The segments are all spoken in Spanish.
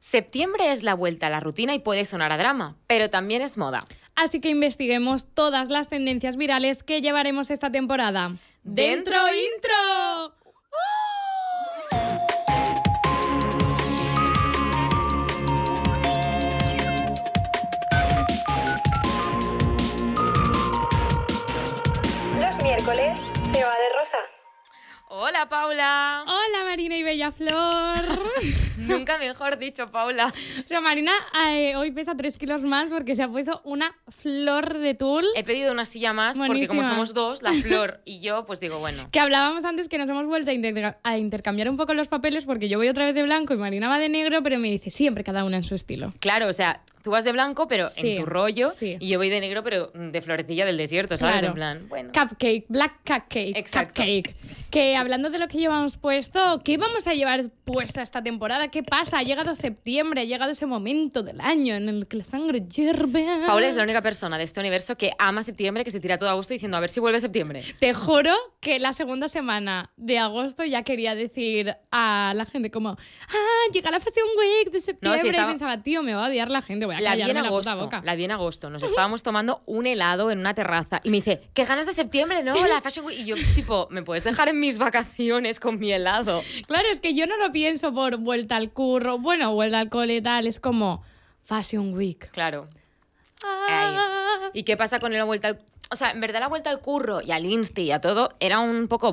Septiembre es la vuelta a la rutina y puede sonar a drama, pero también es moda. Así que investiguemos todas las tendencias virales que llevaremos esta temporada. ¡Dentro intro! Hola Paula. Hola Marina y Bella Flor. Nunca mejor dicho, Paula. O sea, Marina eh, hoy pesa tres kilos más porque se ha puesto una flor de tul. He pedido una silla más porque como somos dos, la flor y yo, pues digo, bueno. Que hablábamos antes que nos hemos vuelto a, intercambiar un poco los papeles porque yo voy otra vez de blanco y Marina va de negro, pero me dice siempre cada una en su estilo. Claro, o sea, tú vas de blanco, pero en tu rollo. Y yo voy de negro, pero de florecilla del desierto, ¿sabes? En plan, Cupcake, black cupcake. Cupcake. Que hablando de lo que llevamos puesto, ¿qué vamos a llevar puesta esta temporada? ¿Qué pasa? Ha llegado septiembre, ha llegado ese momento del año en el que la sangre hierve. Paula es la única persona de este universo que ama septiembre, que se tira todo agosto diciendo, a ver si vuelve septiembre. Te juro que la segunda semana de agosto ya quería decir a la gente como, ah, llega la Fashion Week de septiembre. Y pensaba, tío, me va a odiar la gente la vi en agosto, Nos estábamos tomando un helado en una terraza y me dice, qué ganas de septiembre, ¿no? La Fashion Week. Y yo, tipo, ¿me puedes dejar en mis vacaciones con mi helado? Claro, es que yo no lo pienso por vuelta al curro, bueno, vuelta al cole y tal. Es como Fashion Week. Claro. Ah. ¿Y qué pasa con la vuelta al o sea, en verdad la vuelta al curro y al insti y a todo era un poco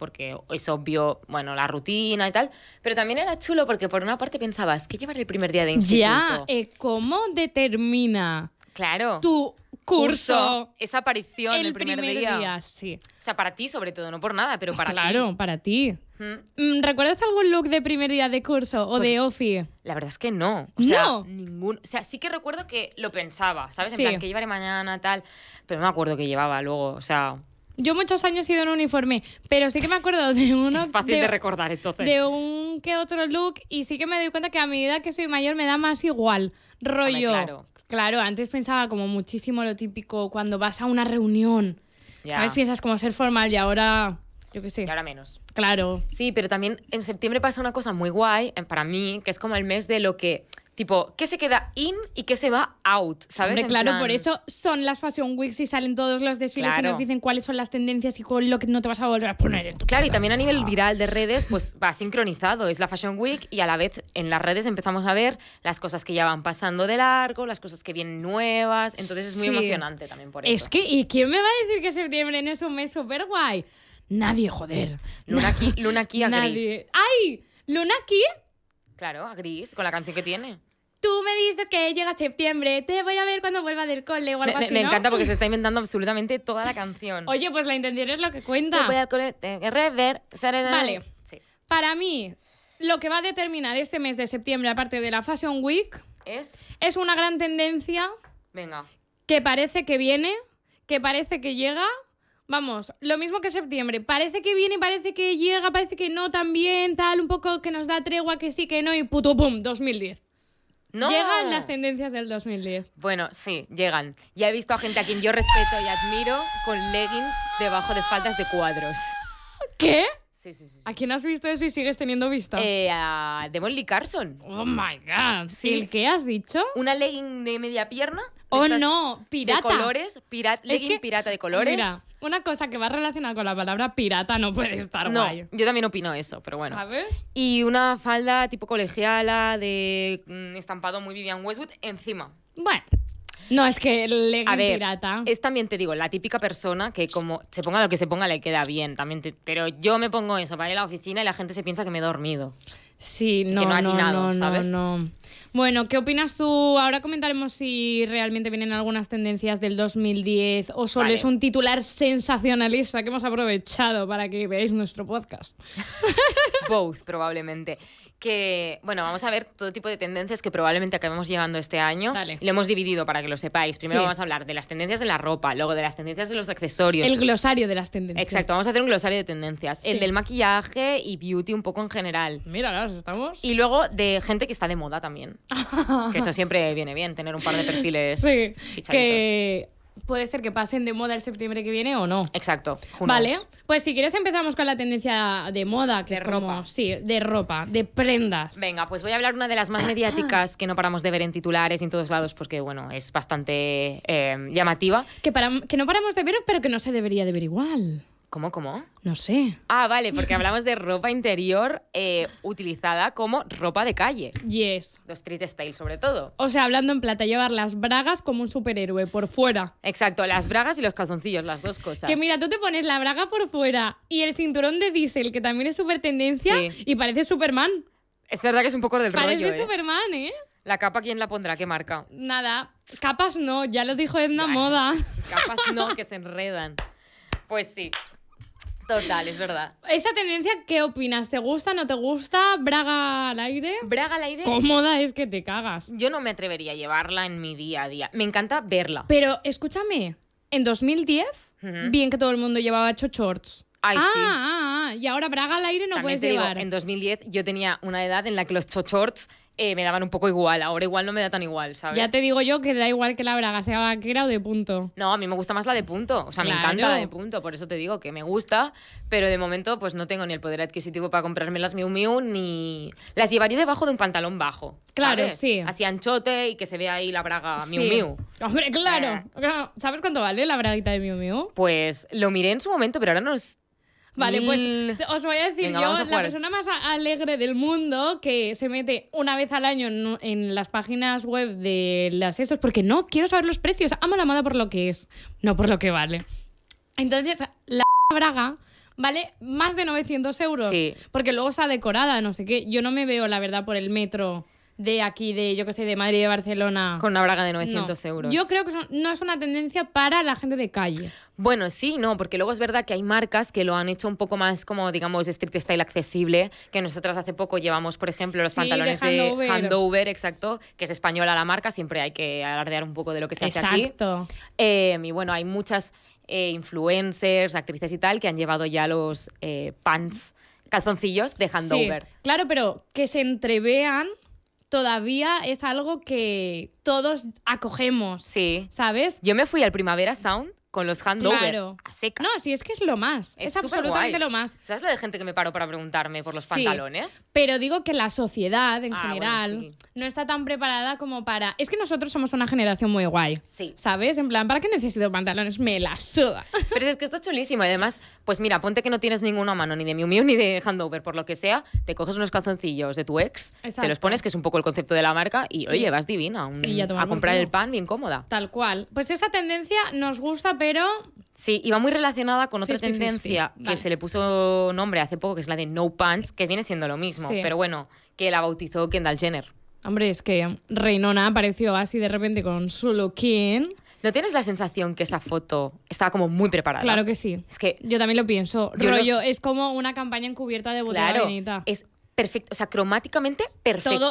porque es obvio, bueno, la rutina y tal, pero también era chulo porque por una parte pensabas, que llevar el primer día de instituto? Ya, eh, ¿cómo determina? Claro. Tu curso. Esa aparición el, primer, día. sí. O sea, para ti sobre todo, no por nada, pero para ti. Claro, para ti. Mm, ¿Recuerdas algún look de primer día de curso o pues de Ofi? La verdad es que no. no. Ningún, o sea, sí que recuerdo que lo pensaba, ¿sabes? En plan, que llevaré mañana, tal. Pero no me acuerdo que llevaba luego, o sea yo muchos años he ido en uniforme, pero sí que me acuerdo de uno. Es fácil de, recordar entonces. De un que otro look, y sí que me doy cuenta que a medida que soy mayor me da más igual. Rollo. claro. claro, antes pensaba como muchísimo lo típico cuando vas a una reunión. ¿Sabes? Piensas como ser formal y ahora. Yo qué sé. Y ahora menos. Claro. Sí, pero también en septiembre pasa una cosa muy guay eh, para mí, que es como el mes de lo que Tipo, ¿qué se queda in y qué se va out? ¿Sabes? claro, por eso son las Fashion Weeks y salen todos los desfiles y nos dicen cuáles son las tendencias y con lo que no te vas a volver a poner Claro, y también a nivel ah. viral de redes, pues va sincronizado. Es la Fashion Week y a la vez en las redes empezamos a ver las cosas que ya van pasando de largo, las cosas que vienen nuevas. Entonces es muy emocionante también por eso. Es que, ¿y quién me va a decir que septiembre no es un mes súper guay? Nadie, joder. Luna aquí, luna a gris. ¡Ay! ¿Luna aquí? Claro, a gris, con la canción que tiene tú me dices que llega septiembre, te voy a ver cuando vuelva del cole o algo me, Me encanta porque se está inventando absolutamente toda la canción. Oye, pues la intención es lo que cuenta. Te voy al cole, te eh, rever, Vale. Sí. Para mí, lo que va a determinar este mes de septiembre, aparte de la Fashion Week, es, es una gran tendencia. Venga. Que parece que viene, que parece que llega. Vamos, lo mismo que septiembre. Parece que viene, parece que llega, parece que no también, tal, un poco que nos da tregua, que sí, que no, y puto pum, 2010. Llegan las tendencias del 2010. Bueno, sí, llegan. Ya he visto a gente a quien yo respeto y admiro con leggings debajo de faldas de cuadros. ¿Qué? ¿A quién has visto eso y sigues teniendo vista? Eh, a Lee Carson. Oh my god. Sí. qué has dicho? Una legging de media pierna. Oh no, pirata. De colores, pirata, legging pirata de colores. Mira, una cosa que va relacionada con la palabra pirata no puede estar no, Yo también opino eso, pero bueno. ¿Sabes? Y una falda tipo colegiala de mm, estampado muy Vivian Westwood encima. Bueno, no, es que le a Es también, te digo, la típica persona que como se ponga lo que se ponga le queda bien. también Pero yo me pongo eso para ir a la oficina y la gente se piensa que me he dormido. Sí, no, no, no, no, no, Bueno, ¿qué opinas tú? Ahora comentaremos si realmente vienen algunas tendencias del 2010 o solo es un titular sensacionalista que hemos aprovechado para que veáis nuestro podcast. Both, probablemente. Que, bueno, vamos a ver todo tipo de tendencias que probablemente acabemos llevando este año. Dale. lo hemos dividido para que lo sepáis. Primero vamos a hablar de las tendencias de la ropa, luego de las tendencias de los accesorios. El glosario de las tendencias. Exacto, vamos a hacer un glosario de tendencias. El del maquillaje y beauty un poco en general. Mira, estamos. Y luego de gente que está de moda también. que eso siempre viene bien, tener un par de perfiles. que puede ser que pasen de moda el septiembre que viene o no. Exacto. Vale, pues si quieres empezamos con la tendencia de moda, que es ropa. Como, sí, de ropa, de prendas. Venga, pues voy a hablar una de las más mediáticas que no paramos de ver en titulares y en todos lados, porque bueno, es bastante eh, llamativa. Que, para, que no paramos de ver, pero que no se debería de ver igual. ¿Cómo, cómo? No sé. Ah, vale, porque hablamos de ropa interior eh, utilizada como ropa de calle. Yes. Los street style, sobre todo. O sea, hablando en plata, llevar las bragas como un superhéroe por fuera. Exacto, las bragas y los calzoncillos, las dos cosas. Que mira, tú te pones la braga por fuera y el cinturón de diésel, que también es súper tendencia, y parece Superman. Es verdad que es un poco del parece rollo. Parece ¿eh? Superman, ¿eh? La capa, ¿quién la pondrá? ¿Qué marca? Nada. Capas no, ya lo dijo Edna Moda. Capas no, que se enredan. Pues sí. Total, es verdad. Esa tendencia, ¿qué opinas? ¿Te gusta, no te gusta? ¿Braga al aire? ¿Braga al aire? Cómoda es que te cagas. Yo no me atrevería a llevarla en mi día a día. Me encanta verla. Pero escúchame, en 2010, bien que todo el mundo llevaba shorts. Ah, ah, ah, y ahora braga al aire no puedes llevar. en 2010 yo tenía una edad en la que los chochorts... Eh, me daban un poco igual. Ahora igual no me da tan igual, ¿sabes? Ya te digo yo que da igual que la braga sea vaquera o de punto. No, a mí me gusta más la de punto. O sea, me encanta la de punto. Por eso te digo que me gusta, pero de momento pues no tengo ni el poder adquisitivo para comprarme las Miu Miu ni... Las llevaría debajo de un pantalón bajo. Claro, sí. Así anchote y que se vea ahí la braga Miu Miu. Hombre, eh. claro. ¿Sabes cuánto vale la braguita de Miu Miu? Pues lo miré en su momento, pero ahora no es Vale, pues os voy a decir yo, la persona más alegre del mundo que se mete una vez al año en, las páginas web de las estos, porque no quiero saber los precios, amo la moda por lo que es, no por lo que vale. Entonces, la braga vale más de 900 euros, porque luego está decorada, no sé qué. Yo no me veo, la verdad, por el metro de aquí, de yo que sé, de Madrid, de Barcelona. Con una braga de 900 euros. Yo creo que no es una tendencia para la gente de calle. Bueno, sí, no, porque luego es verdad que hay marcas que lo han hecho un poco más como, digamos, street style accesible, que nosotras hace poco llevamos, por ejemplo, los pantalones de handover. exacto, que es española la marca, siempre hay que alardear un poco de lo que se hace aquí. Exacto. Em, y bueno, hay muchas eh, influencers, actrices y tal, que han llevado ya los eh, pants, calzoncillos de handover. claro, pero que se entrevean todavía es algo que todos acogemos. Sí. ¿Sabes? Yo me fui al Primavera Sound con los handover claro. a secas. No, sí, es que es lo más. Es, absolutamente lo más. ¿Sabes lo de gente que me paro para preguntarme por los pantalones? Pero digo que la sociedad en ah, general no está tan preparada como para. Es que nosotros somos una generación muy guay. ¿Sabes? En plan, ¿para qué necesito pantalones? Me la soda. Pero es que esto es chulísimo. Además, pues mira, ponte que no tienes ninguna mano, ni de Miu Miu ni de handover, por lo que sea. Te coges unos calzoncillos de tu ex, te los pones, que es un poco el concepto de la marca, y oye, vas divina. a comprar el pan bien cómoda. Tal cual. Pues esa tendencia nos gusta pero... Sí, iba muy relacionada con otra tendencia que se le puso nombre hace poco, que es la de no pants, que viene siendo lo mismo, pero bueno, que la bautizó Kendall Jenner. Hombre, es que Reynona apareció así de repente con su quien. ¿No tienes la sensación que esa foto estaba como muy preparada? Claro que sí. Es que yo también lo pienso. Rollo, es como una campaña encubierta de botella claro, Es perfecto, o sea, cromáticamente perfecto. Todo,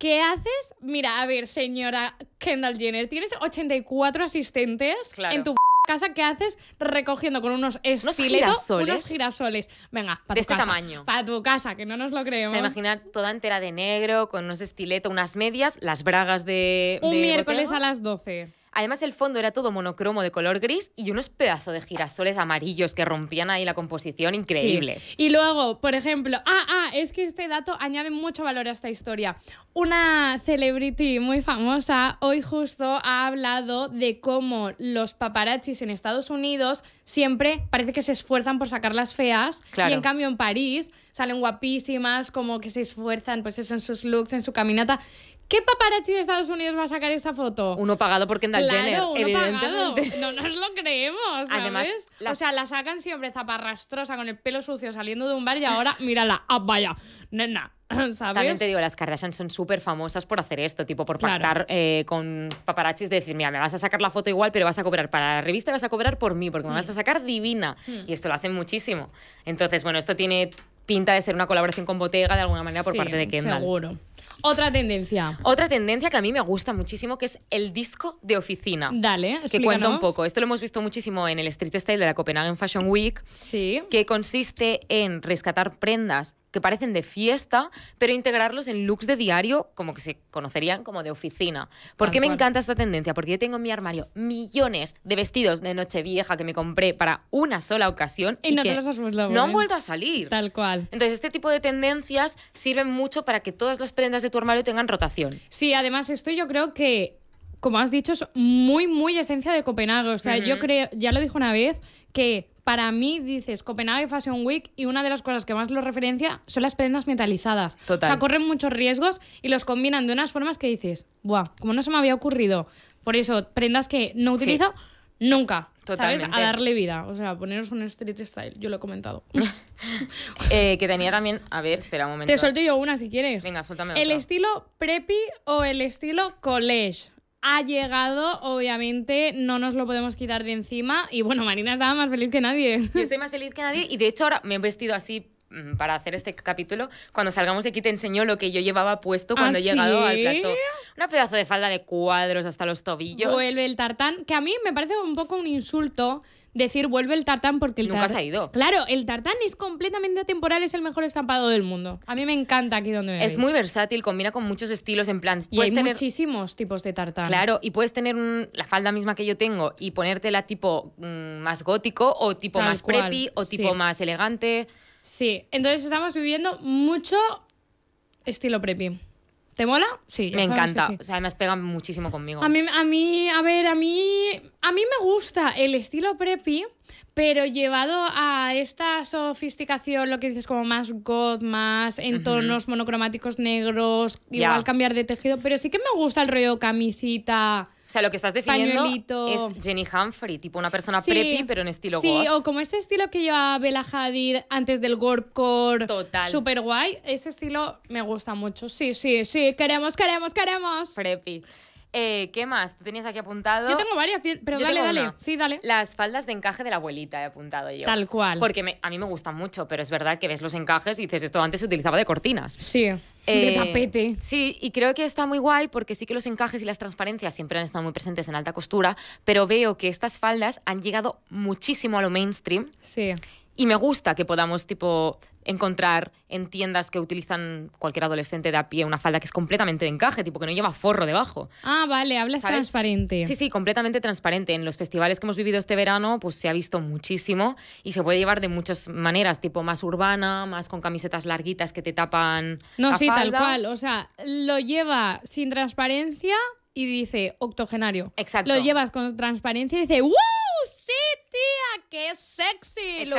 ¿Qué haces? Mira, a ver, señora Kendall Jenner, tienes 84 asistentes en tu casa que haces recogiendo con unos estiletos unos girasoles, venga para de este tamaño para tu casa que no nos lo creemos o toda entera de negro con unos estiletos unas medias las bragas de un miércoles a las 12 Además, el fondo era todo monocromo de color gris y unos pedazos de girasoles amarillos que rompían ahí la composición increíbles. Y luego, por ejemplo, ah, ah, es que este dato añade mucho valor a esta historia. Una celebrity muy famosa hoy justo ha hablado de cómo los paparazzis en Estados Unidos siempre parece que se esfuerzan por sacar las feas y en cambio en París salen guapísimas, como que se esfuerzan, pues eso, en sus looks, en su caminata. ¿Qué paparazzi de Estados Unidos va a sacar esta foto? Uno pagado por Kendall Jenner, evidentemente. No nos lo creemos, ¿sabes? Además, la... O sea, la sacan siempre zaparrastrosa, con el pelo sucio, saliendo de un bar y ahora, mírala, ah, vaya, nena, ¿Sabes? También te digo, las Kardashian son súper famosas por hacer esto, tipo por pactar eh, con paparazzis de decir, mira, me vas a sacar la foto igual, pero vas a cobrar para la revista, y vas a cobrar por mí, porque me vas a mm. sacar divina. Mm. Y esto lo hacen muchísimo. Entonces, bueno, esto tiene pinta de ser una colaboración con Bottega de alguna manera por parte de Kendall. Seguro. Otra tendencia. Otra tendencia que a mí me gusta muchísimo, que es el disco de oficina. Dale, explícanos. Que cuenta un poco. Esto lo hemos visto muchísimo en el street style de la Copenhagen Fashion Week. Sí. Que consiste en rescatar prendas que parecen de fiesta, pero integrarlos en looks de diario, como que se conocerían como de oficina. ¿Por qué me encanta esta tendencia? Porque yo tengo en mi armario millones de vestidos de noche vieja que me compré para una sola ocasión y, no, que no han vuelto a salir. Tal cual. Entonces, este tipo de tendencias sirven mucho para que todas las prendas de tu armario tengan rotación. Sí, además, esto yo creo que como has dicho, es muy, muy esencia de Copenhague. O sea, yo creo, ya lo dijo una vez, que para mí dices Copenhague Fashion Week y una de las cosas que más lo referencia son las prendas metalizadas. Total. O sea, corren muchos riesgos y los combinan de unas formas que dices, ¡buah! Como no se me había ocurrido. Por eso, prendas que no utilizo nunca. Totalmente. ¿sabes? A darle vida. O sea, poneros un street style. Yo lo he comentado. Eh, que tenía también. A ver, espera un momento. Te suelto yo una si quieres. Venga, suéltame otra. ¿El estilo preppy o el estilo college? ha llegado, obviamente no nos lo podemos quitar de encima. Y bueno, Marina estaba más feliz que nadie. Yo estoy más feliz que nadie y de hecho ahora me he vestido así mm, para hacer este capítulo. Cuando salgamos de aquí te enseño lo que yo llevaba puesto ¿Ah, cuando he llegado al plato. Una pedazo de falda de cuadros hasta los tobillos. Vuelve el tartán, que a mí me parece un poco un insulto decir vuelve el tartán porque el tartán ha ido. Claro, el tartán es completamente atemporal, es el mejor estampado del mundo. A mí me encanta aquí donde me Es muy versátil, combina con muchos estilos en plan. Y hay tener... muchísimos tipos de tartán. Claro, y puedes tener un, la falda misma que yo tengo y ponértela tipo mm, más gótico o tipo más preppy o tipo más elegante. Sí, entonces estamos viviendo mucho estilo preppy. ¿Te mola? Sí. Me encanta. O sea, además pega muchísimo conmigo. A mí, a mí, a ver, a mí, a mí me gusta el estilo preppy, pero llevado a esta sofisticación, lo que dices como más god más en tonos monocromáticos negros, igual cambiar de tejido, pero sí que me gusta el rollo camisita. O sea, lo que estás definiendo es Jenny Humphrey, tipo una persona preppy, pero en estilo guay Sí, o como este estilo que lleva Bella Hadid antes del gorpcore. Total. Súper guay. Ese estilo me gusta mucho. Sí, sí, sí. Queremos, queremos, queremos. Preppy. Eh, ¿Qué más? Tú tenías aquí apuntado. Yo tengo varias, pero dale, dale. Sí, dale. Las faldas de encaje de la abuelita he apuntado yo. Tal cual. Porque a mí me gustan mucho, pero es verdad que ves los encajes y dices, esto antes se utilizaba de cortinas. Sí. de eh, tapete. Sí, y creo que está muy guay porque sí que los encajes y las transparencias siempre han estado muy presentes en alta costura, pero veo que estas faldas han llegado muchísimo a lo mainstream. Sí y me gusta que podamos, tipo, encontrar en tiendas que utilizan cualquier adolescente de a pie una falda que es completamente de encaje, tipo que no lleva forro debajo. Ah, vale, hablas transparente. Sí, sí, completamente transparente. En los festivales que hemos vivido este verano, pues se ha visto muchísimo y se puede llevar de muchas maneras, tipo más urbana, más con camisetas larguitas que te tapan. No, sí, tal cual. O sea, lo lleva sin transparencia y dice octogenario. Exacto. Lo llevas con transparencia y dice ¡Wow! es sexy,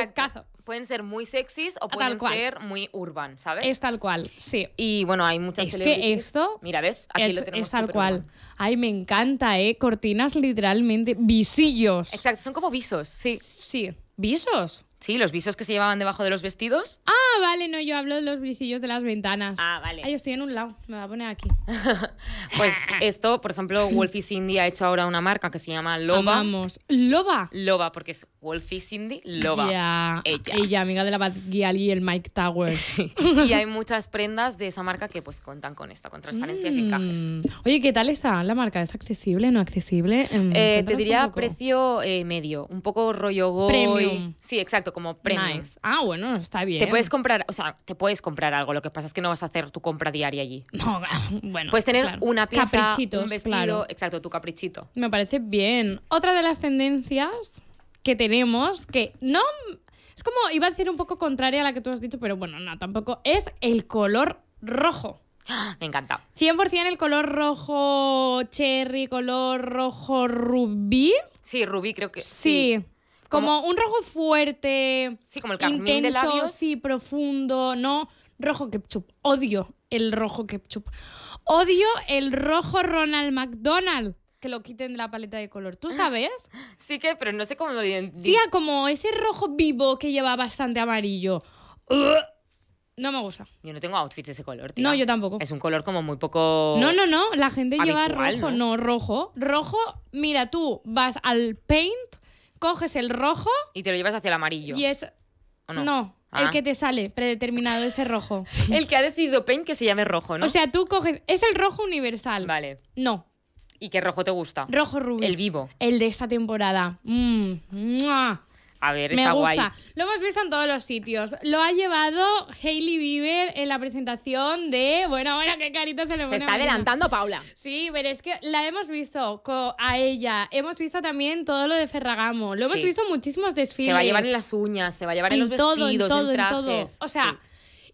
Pueden ser muy sexys o pueden ser muy urban, ¿sabes? Es tal cual, sí. Y bueno, hay muchas Es que esto. Mira, ¿ves? Aquí es, lo tenemos. Es tal cual. Ay, me encanta, ¿eh? Cortinas literalmente. Visillos. Exacto, son como visos, sí. Sí. Visos. Sí, los visos que se llevaban debajo de los vestidos. Ah, vale, no, yo hablo de los visillos de las ventanas. Ah, vale. Ah, yo estoy en un lado, me va a poner aquí. pues esto, por ejemplo, Wolfie Cindy ha hecho ahora una marca que se llama Loba. Vamos, Loba. Loba, porque es Wolfie Cindy Loba. Ella. Ella, amiga de la Batgial y el Mike Tower. Sí. y hay muchas prendas de esa marca que pues cuentan con esta, con transparencias y mm. encajes. Oye, ¿qué tal está la marca? ¿Es accesible, no accesible? Em, eh, te diría precio eh, medio, un poco rollo goy. Premium. Sí, exacto como premium. Ah, bueno, está bien. Te puedes comprar, o sea, te puedes comprar algo, lo que pasa es que no vas a hacer tu compra diaria allí. No, bueno. Puedes tener una pieza, un vestido, exacto, tu caprichito. Me parece bien. Otra de las tendencias que tenemos, que no es como, iba a decir un poco contraria a la que tú has dicho, pero bueno, no, tampoco. Es el color rojo. ¡Ah! Me encanta. 100% el color rojo cherry, color rojo rubí. Sí, rubí creo que sí. sí. Como, un rojo fuerte. Sí, como el intenso, de labios. Sí, profundo, no rojo ketchup. Odio el rojo ketchup. Odio el rojo Ronald McDonald. Que lo quiten de la paleta de color. ¿Tú sabes? Sí que, pero no sé cómo lo Tía, como ese rojo vivo que lleva bastante amarillo. No me gusta. Yo no tengo outfits de ese color, tía. No, yo tampoco. Es un color como muy poco. No, no, no. La gente lleva rojo. ¿no? rojo. Rojo, mira, tú vas al paint coges el rojo. Y te lo llevas hacia el amarillo. Y es. no? El ah. que te sale predeterminado, ese rojo. el que ha decidido Paint que se llame rojo, ¿no? O sea, tú coges. Es el rojo universal. Vale. No. ¿Y qué rojo te gusta? Rojo rubio. El vivo. El de esta temporada. Mm, a ver, está Me gusta. guay. Lo hemos visto en todos los sitios. Lo ha llevado Hailey Bieber en la presentación de. Bueno, ahora qué carita se le Se está adelantando Paula. Sí, pero es que la hemos visto a ella. Hemos visto también todo lo de Ferragamo. Lo hemos visto en muchísimos desfiles. Se va a llevar en las uñas, se va a llevar en, los todo, vestidos, en, todo, O sea.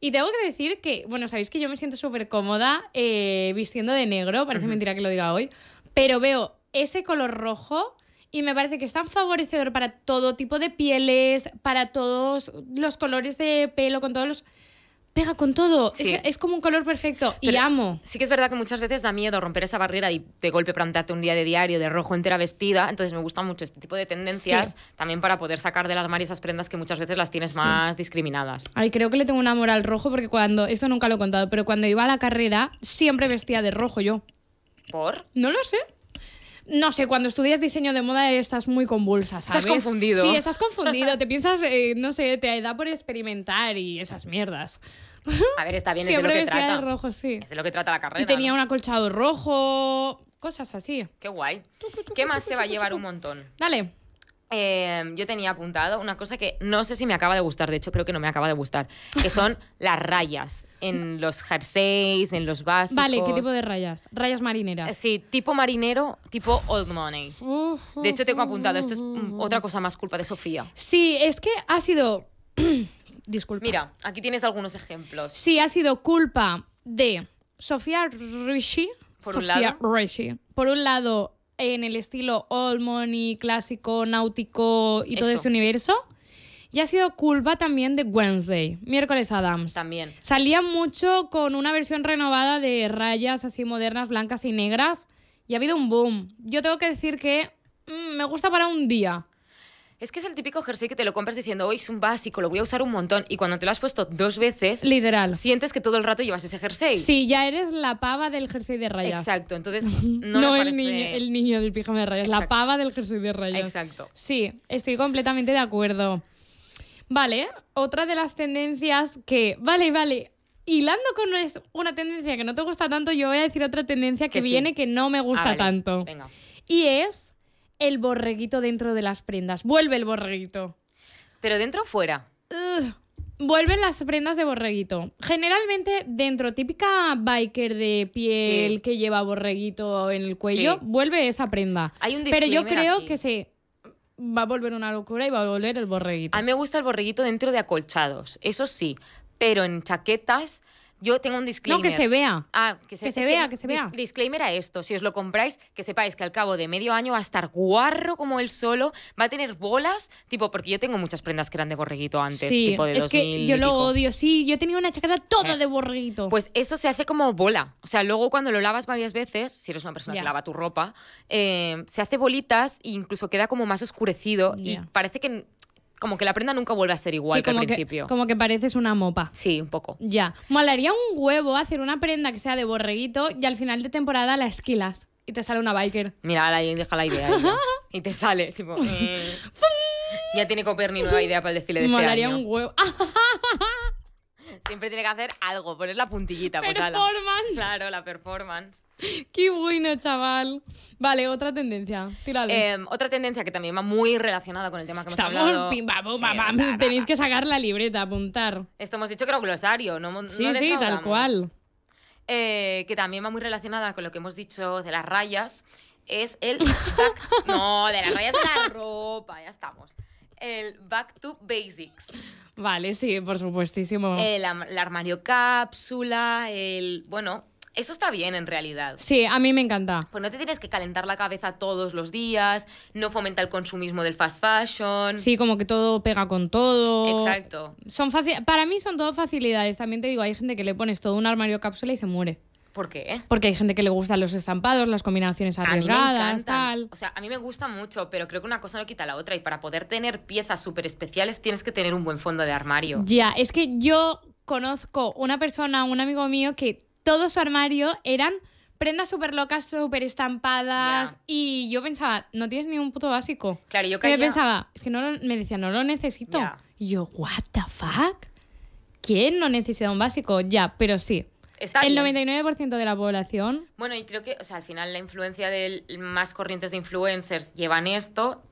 Y tengo que decir que, bueno, sabéis que yo me siento súper cómoda eh, vistiendo de negro, parece mentira que lo diga hoy, pero veo ese color rojo y me parece que es tan favorecedor para todo tipo de pieles, para todos los colores de pelo, con todos los... Pega con todo, es, es, como un color perfecto y amo. Sí que es verdad que muchas veces da miedo romper esa barrera y de golpe plantarte un día de diario de rojo entera vestida, entonces me gusta mucho este tipo de tendencias también para poder sacar del armario esas prendas que muchas veces las tienes más discriminadas. Ay, creo que le tengo un amor al rojo porque cuando, esto nunca lo he contado, pero cuando iba a la carrera siempre vestía de rojo yo. ¿Por? No lo sé no sé, cuando estudias diseño de moda estás muy convulsa, ¿sabes? Estás confundido. Sí, estás confundido. te piensas, eh, no sé, te da por experimentar y esas mierdas. A ver, está bien, es de lo que trata. rojo, sí. Es lo que trata la carrera. tenía un acolchado rojo, cosas así. Qué guay. ¿Qué más se va a llevar un montón? Dale. Em, yo tenía apuntado una cosa que no sé si me acaba de gustar, de hecho creo que no me acaba de gustar, que son las rayas en los jerseys, en los básicos. Vale, ¿qué tipo de rayas? Rayas marineras. Eh, sí, tipo marinero, tipo old money. De hecho, tengo apuntado, esto es otra cosa más culpa de Sofía. Sí, es que ha sido... Disculpa. Mira, aquí tienes algunos ejemplos. Sí, ha sido culpa de Sofía Rishi. Por un lado. Por un lado, en el estilo old money, clásico, náutico y todo ese universo. Y ha sido culpa también de Wednesday, miércoles Adams. También. Salía mucho con una versión renovada de rayas así modernas, blancas y negras. Y ha habido un boom. Yo tengo que decir que mm, me gusta para un día. Es que es el típico jersey que te lo compras diciendo, hoy es un básico, lo voy a usar un montón. Y cuando te lo has puesto dos veces. Literal. Sientes que todo el rato llevas ese jersey. Sí, ya eres la pava del jersey de rayas. Exacto. Entonces, no, el, niño, del pijama de rayas, la pava del jersey de rayas. Exacto. Sí, estoy completamente de acuerdo. Vale, otra de las tendencias que. Vale, vale. Hilando con una tendencia que no te gusta tanto, yo voy a decir otra tendencia que, viene que no me gusta ah, tanto. Y es el borreguito dentro de las prendas. Vuelve el borreguito. ¿Pero dentro o fuera? Vuelven las prendas de borreguito. Generalmente dentro, típica biker de piel que lleva borreguito en el cuello, vuelve esa prenda. Hay un Pero yo creo que sí va a volver una locura y va a volver el borreguito. A mí me gusta el borreguito dentro de acolchados, eso sí, pero en chaquetas yo tengo un disclaimer. No, que se vea. Ah, que se, vea, que, se vea. Disclaimer a esto. Si os lo compráis, que sepáis que al cabo de medio año va a estar guarro como él solo, va a tener bolas, tipo, porque yo tengo muchas prendas que eran de borreguito antes, sí, tipo de es que yo lo odio. Sí, yo he tenido una chaqueta toda eh, de borreguito. Pues eso se hace como bola. O sea, luego cuando lo lavas varias veces, si eres una persona que lava tu ropa, eh, se hace bolitas e incluso queda como más oscurecido y parece que como que la prenda nunca vuelve a ser igual que al principio. como que pareces una mopa. Sí, un poco. Ya. Molaría un huevo hacer una prenda que sea de borreguito y al final de temporada la esquilas y te sale una biker. Mira, la, deja la idea. y te sale, tipo. Mm. ya tiene Coperni nueva idea para el desfile de este año. Molaría un huevo. Siempre tiene que hacer algo, poner la puntillita. Pues, performance. claro, la performance. Qué bueno, chaval. Vale, otra tendencia. Em, otra tendencia que también va muy relacionada con el tema que hemos Estamos Tenéis que sacar la libreta, apuntar. Esto hemos dicho que era un glosario, ¿no? Sí, sí, tal cual. Eh, que también va muy relacionada con lo que hemos dicho de las rayas. Es el. no, de las rayas de la ropa, ya estamos. El Back to Basics. Vale, sí, por supuestísimo. El, el armario cápsula, el. Bueno, eso está bien en realidad. Sí, a mí me encanta. Pues no te tienes que calentar la cabeza todos los días, no fomenta el consumismo del fast fashion. Sí, como que todo pega con todo. Exacto. Son fácil, para mí son todo facilidades. También te digo, hay gente que le pones todo un armario cápsula y se muere. ¿Por qué? Porque hay gente que le gustan los estampados, las combinaciones arriesgadas, tal. O sea, a mí me gusta mucho, pero creo que una cosa no quita la otra. Y para poder tener piezas súper especiales tienes que tener un buen fondo de armario. Ya, es que yo conozco una persona, un amigo mío, que todo su armario eran prendas súper locas, súper estampadas. Y yo pensaba, no tienes ni un puto básico. Claro, yo caía... yo pensaba, es que no me decía, no lo necesito. yo, what the fuck? ¿Quién no necesita un básico? Ya, pero sí. el 99% de la población. Bueno, y creo que, o sea, al final la influencia de más corrientes de influencers llevan esto.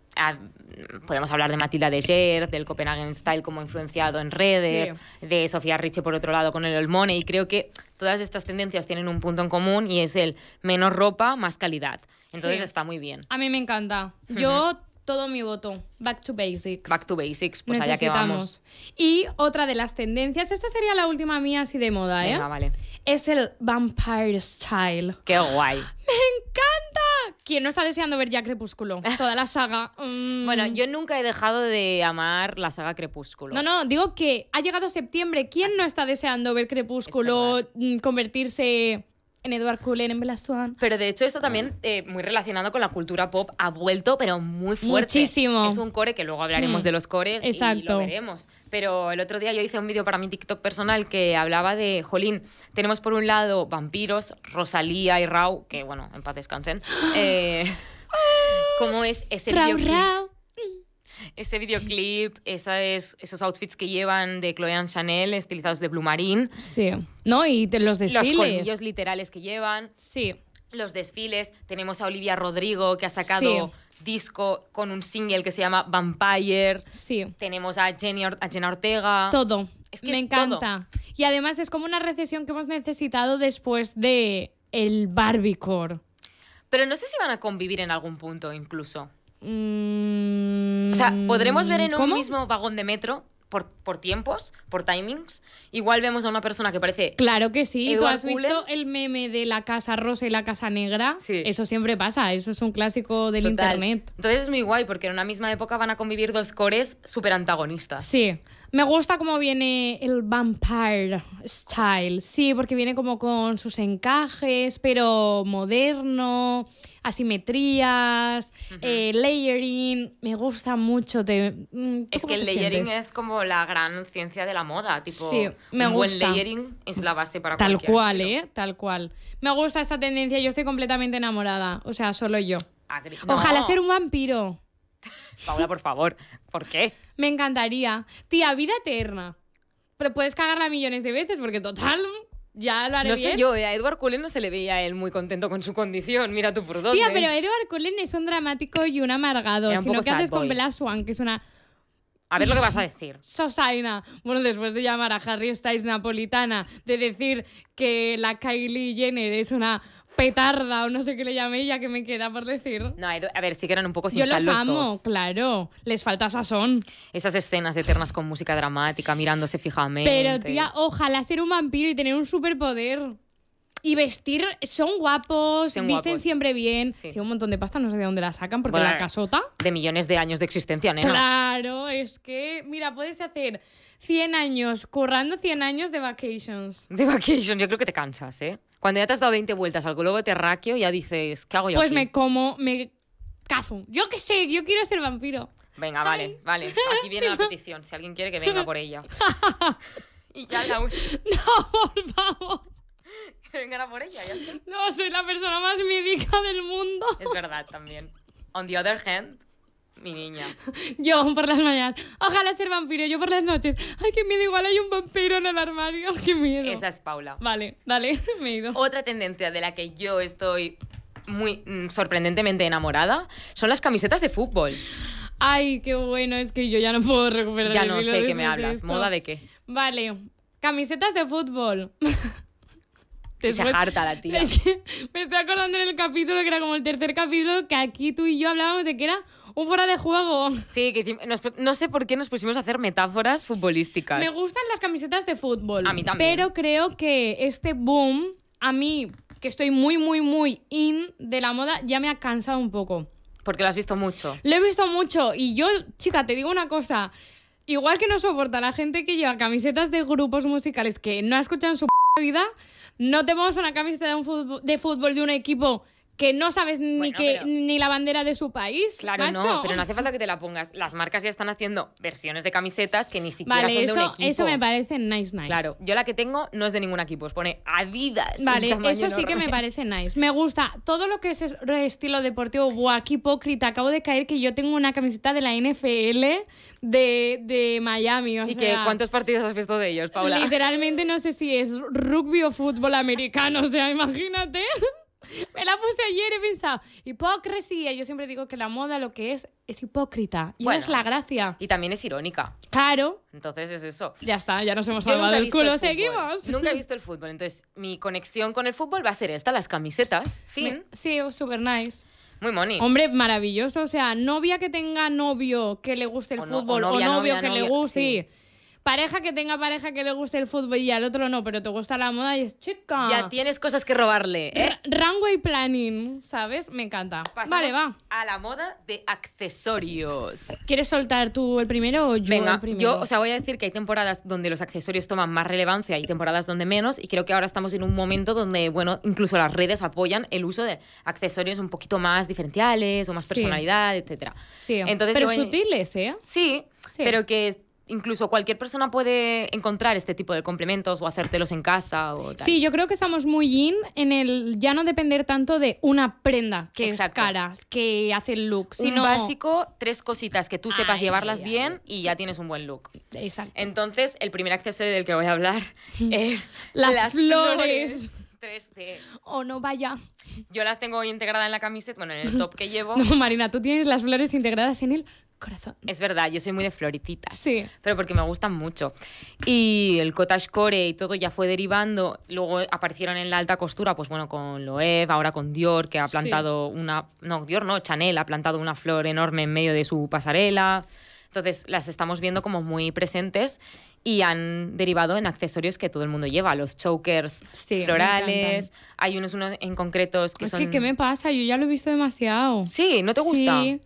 podemos hablar de Matilda Dejer, del Copenhagen Style como influenciado en redes, de Sofía Richie por otro lado con el Olmone, y creo que todas estas tendencias tienen un punto en común y es el menos ropa, más calidad. Entonces está muy bien. A mí me encanta. Yo todo mi voto. Back to basics. Back to basics, pues allá que vamos. Y otra de las tendencias, esta sería la última mía así de moda, ¿eh? Venga, vale. Es el vampire style. Qué guay. Me encanta ¿Quién no está deseando ver ya Crepúsculo? Toda la saga. Mm. Bueno, yo nunca he dejado de amar la saga Crepúsculo. No, no, digo que ha llegado septiembre. ¿Quién no está deseando ver Crepúsculo este mm, convertirse en Edward Cullen, en Belasuan... Pero de hecho esto también, eh, muy relacionado con la cultura pop, ha vuelto, pero muy fuerte. Muchísimo. Es un core que luego hablaremos mm. de los cores Exacto. y lo veremos. Pero el otro día yo hice un vídeo para mi TikTok personal que hablaba de, jolín, tenemos por un lado vampiros, Rosalía y Raúl, que bueno, en paz descansen. Eh, ¡Ah! ¿Cómo es ese Raúl ese videoclip, esos outfits que llevan de Chloe Chanel, estilizados de Blue Marine. Sí. No, y los desfiles. Los literales que llevan. Sí. Los desfiles. Tenemos a Olivia Rodrigo, que ha sacado... disco con un single que se llama Vampire. Sí. Tenemos a, Jenny Jenna Ortega. Todo. Es que Me encanta. Y además es como una recesión que hemos necesitado después de el Barbiecore. Pero no sé si van a convivir en algún punto incluso. Mm, o sea, podremos ver en un mismo vagón de metro por, por, tiempos, por timings. Igual vemos a una persona que parece. Claro que sí. ¿Tú has visto el meme de la casa rosa y la casa negra? Eso siempre pasa. Eso es un clásico del internet. Entonces es muy guay porque en una misma época van a convivir dos cores súper antagonistas. Sí. Me gusta cómo viene el vampire style, sí, porque viene como con sus encajes, pero moderno, asimetrías, eh, layering, me gusta mucho. Mm, es que el layering es como la gran ciencia de la moda, tipo, sí, me gusta. buen layering es la base para Tal cual, ¿eh? Tal cual. Me gusta esta tendencia, yo estoy completamente enamorada, o sea, solo yo. Ojalá ser un vampiro. Paula, por favor, ¿por qué? Me encantaría. Tía, vida eterna. Pero puedes cagarla millones de veces porque total, ya lo haré No sé yo, a Edward Cullen no se le veía él muy contento con su condición, mira tú por dónde. Tía, pero Edward Cullen es un dramático y un amargado, Era un que haces con Bella Swan, que es una A ver lo que vas a decir. sosaina. Bueno, después de llamar a Harry Styles napolitana, de decir que la Kylie Jenner es una petarda o no sé qué le llamé ya que me queda por decir. No, a ver, sí que eran un poco sin Yo los, amo, claro. Les falta sazón. Esas escenas eternas con música dramática, mirándose fijamente. Pero tía, ojalá ser un vampiro y tener un superpoder. Y vestir, son guapos, visten siempre bien. Tiene un montón de pasta, no sé de dónde la sacan, porque la casota. De millones de años de existencia, nena. Claro, es que, mira, puedes hacer 100 años, currando 100 años de vacations. De vacations, yo creo que te cansas, ¿eh? Cuando ya te has dado 20 vueltas al globo terráqueo, ya dices, ¿qué hago yo? Pues me como, me cazo. Yo qué sé, yo quiero ser vampiro. Venga, vale, vale. Aquí viene la petición. Si alguien quiere que venga por ella. y ya la No, por favor. Que por ella, No, soy la persona más médica del mundo. Es verdad, también. On the other hand, mi niña. Yo por las mañanas. Ojalá ser vampiro. Yo por las noches. Ay, qué miedo. Igual hay un vampiro en el armario. Qué miedo. Esa es Paula. Vale, dale. Me he ido. Otra tendencia de la que yo estoy muy mm, sorprendentemente enamorada son las camisetas de fútbol. Ay, qué bueno, es que yo ya no puedo recuperar Ya no sé qué me hablas. ¿Moda de qué? Vale, camisetas de fútbol. se harta la tía. me estoy acordando en el capítulo, que era como el tercer capítulo, que aquí tú y yo hablábamos de que era un fuera de juego. Sí, que no sé por qué nos pusimos a hacer metáforas futbolísticas. Me gustan las camisetas de fútbol. A mí también. Pero creo que este boom, a mí, que estoy muy, muy, muy in de la moda, ya me ha cansado un poco. Porque lo has visto mucho. Lo he visto mucho. Y yo, chica, te digo una cosa. Igual que no soporta la gente que lleva camisetas de grupos musicales que no ha escuchado en su vida, no te pongas una camiseta de fútbol de un equipo que no sabes ni, que, ni la bandera de su país. Claro, no, pero no hace falta que te la pongas. Las marcas ya están haciendo versiones de camisetas que ni siquiera son de un equipo. Eso me parece nice, nice. Claro, yo la que tengo no es de ningún equipo, os pone Adidas. Vale, eso sí que me parece nice. Me gusta todo lo que es estilo deportivo. Buah, hipócrita. Acabo de caer que yo tengo una camiseta de la NFL de, Miami. ¿Y que, cuántos partidos has visto de ellos, Paula? Literalmente no sé si es rugby o fútbol americano. O sea, imagínate. me la puse ayer y he pensado, hipocresía. Yo siempre digo que la moda lo que es es hipócrita. Y bueno, es la gracia. Y también es irónica. Claro. Entonces es eso. Ya está, ya nos hemos salvado el culo. Seguimos. Nunca he visto el fútbol. Entonces mi conexión con el fútbol va a ser esta, las camisetas. Fin. sí, super nice. Muy money. Hombre, maravilloso. O sea, novia que tenga novio que le guste el fútbol o, novio que le guste. Sí pareja que tenga pareja que le guste el fútbol y al otro no, pero te gusta la moda y es chica. Ya tienes cosas que robarle, ¿eh? runway planning, ¿sabes? Me encanta. vale, va. A la moda de accesorios. ¿Quieres soltar tú el primero o yo Venga, el primero? Yo, o sea, voy a decir que hay temporadas donde los accesorios toman más relevancia y temporadas donde menos, y creo que ahora estamos en un momento donde, bueno, incluso las redes apoyan el uso de accesorios un poquito más diferenciales o más personalidad, etcétera. Sí. Entonces, pero sutiles, ¿eh? sí. pero que incluso cualquier persona puede encontrar este tipo de complementos o hacértelos en casa o tal. Sí, yo creo que estamos muy in en el ya no depender tanto de una prenda que es cara, que hace el look, sino... básico, tres cositas que tú sepas llevarlas bien y ya tienes un buen look. Exacto. Entonces, el primer accesorio del que voy a hablar es las, flores. 3D. Oh, no, vaya. Yo las tengo integradas en la camiseta, bueno, en el top que llevo. No, Marina, tú tienes las flores integradas en el Corazón. Es verdad, yo soy muy de florititas. Sí. Pero porque me gustan mucho. Y el cottage core y todo ya fue derivando. Luego aparecieron en la alta costura, pues bueno, con Loewe, ahora con Dior, que ha plantado una. No, Dior no, Chanel ha plantado una flor enorme en medio de su pasarela. Entonces las estamos viendo como muy presentes y han derivado en accesorios que todo el mundo lleva, los chokers florales. Hay unos, unos en concretos que son. Es que, ¿qué me pasa? Yo ya lo he visto demasiado. Sí, ¿no te gusta? Sí.